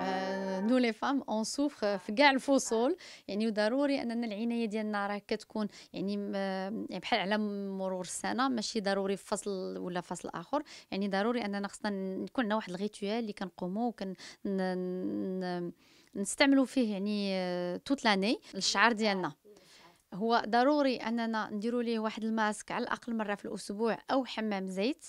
آه، نو لي فام اون سوفر في كاع الفصول يعني وضروري اننا العنايه ديالنا راه كتكون يعني،, آه، يعني بحال على مرور السنه ماشي ضروري في فصل ولا فصل اخر يعني ضروري اننا خصنا نكون عندنا واحد الغيتوال اللي كنقوموا وكن نستعملوا فيه يعني توت لاني الشعر ديالنا هو ضروري اننا نديروا ليه واحد الماسك على الاقل مره في الاسبوع او حمام زيت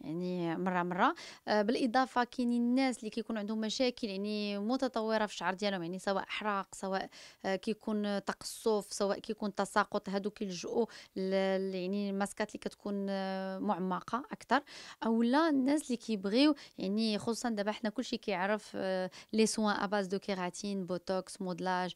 يعني مره مره آه، بالاضافه كاينين الناس اللي كيكون عندهم مشاكل يعني متطوره في الشعر ديالهم يعني سواء احراق سواء آه، كيكون تقصف سواء كيكون تساقط هادو كيلجؤوا يعني الماسكات اللي كتكون آه، معمقه اكثر او لا الناس اللي كيبغيو يعني خصوصا دابا حنا كلشي كيعرف لي سوان اباز دو كيراتين بوتوكس مودلاج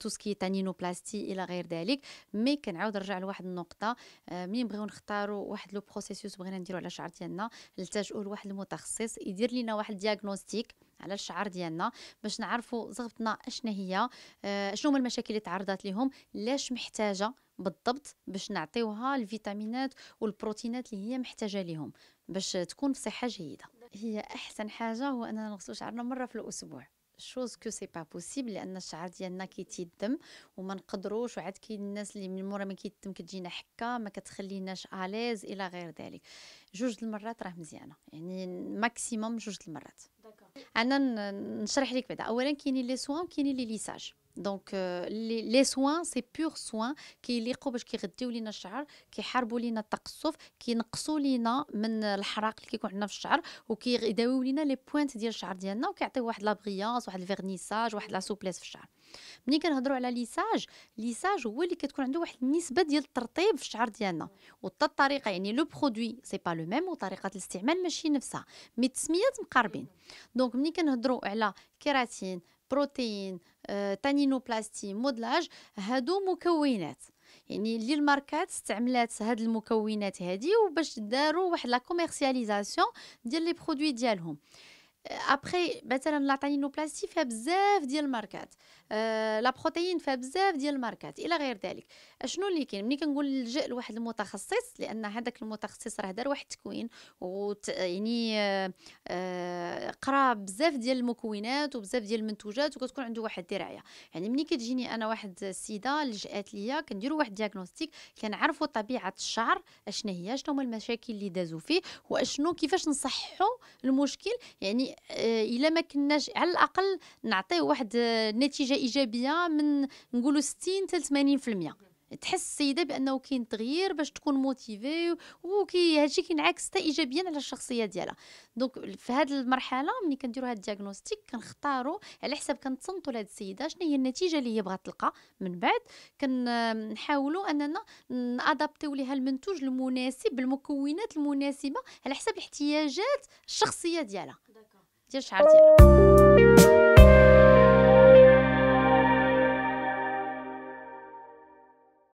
تو سكي بلاستي الى غير ذلك مي كنعاود نرجع لواحد النقطه مين نبغيو نختاروا واحد لو بروسيسوس بغينا نديرو على شعر ديالنا نلتجؤوا لواحد المتخصص يدير لنا واحد الدياغنوستيك على الشعر ديالنا باش نعرفوا زغبتنا اشنا هي آه، اشنو شنو هما المشاكل اللي تعرضت لهم لاش محتاجه بالضبط باش نعطيوها الفيتامينات والبروتينات اللي هي محتاجه لهم باش تكون في صحه جيده هي احسن حاجه هو اننا نغسلوا شعرنا مره في الاسبوع شوز كو سي با بوسيبل لان الشعر ديالنا كيتيدم وما نقدروش وعاد كاين الناس اللي من مورا ما كيتم كتجينا حكه ما كتخليناش اليز الى غير ذلك جوج المرات راه مزيانه يعني ماكسيموم جوج المرات انا نشرح لك بعدا اولا كاينين لي سوان كاينين لي ليساج دونك لي سوان سي بور سوان كيليقوا باش كيغديو لينا الشعر كيحاربوا لينا التقصف كينقصوا لينا من الحراق اللي كيكون عندنا في الشعر وكيداويو لينا لي بوينت ديال الشعر ديالنا وكيعطيو واحد لابغيونس واحد الفيرنيساج واحد لا سوبليس في الشعر ملي كنهضروا على ليساج ليساج هو اللي كتكون عنده واحد النسبه ديال الترطيب في الشعر ديالنا وتا الطريقه يعني لو برودوي سي با لو ميم وطريقه الاستعمال ماشي نفسها مي التسميات مقاربين دونك ملي كنهضروا على كيراتين بروتين آه، تانينوبلاستي مودلاج هادو مكونات يعني اللي الماركات استعملات هاد المكونات هادي وباش داروا واحد لا كوميرسياليزاسيون ديال لي برودوي ديالهم ابخي مثلا لاطانينو بلاستي فيها بزاف ديال الماركات لا بروتين فيها بزاف ديال الماركات الى غير ذلك اشنو اللي كاين ملي كنقول نلجأ لواحد المتخصص لان هذاك المتخصص راه دار واحد التكوين يعني آه، آه، قرا بزاف ديال المكونات وبزاف ديال المنتوجات وكتكون عنده واحد الدرايه يعني ملي كتجيني انا واحد السيده لجات ليا كنديروا واحد دياغنوستيك كنعرفوا طبيعه الشعر اشنا هي شنو هما المشاكل اللي دازوا فيه واشنو كيفاش نصححوا المشكل يعني آه، الا ما كناش على الاقل نعطيه واحد النتيجه آه، ايجابيه من نقولوا 60 حتى 80% تحس السيده بانه كاين تغيير باش تكون موتيفي وكي هادشي كينعكس حتى ايجابيا على الشخصيه ديالها دونك في هذه المرحله ملي كنديروا هاد الدياغنوستيك كنختاروا على حساب كنتصنتوا لهاد السيده شنو هي النتيجه اللي هي بغات تلقى من بعد كنحاولوا آه، اننا نادابتيو ليها المنتوج المناسب بالمكونات المناسبه على حساب الاحتياجات الشخصيه ديالها 今啥日子？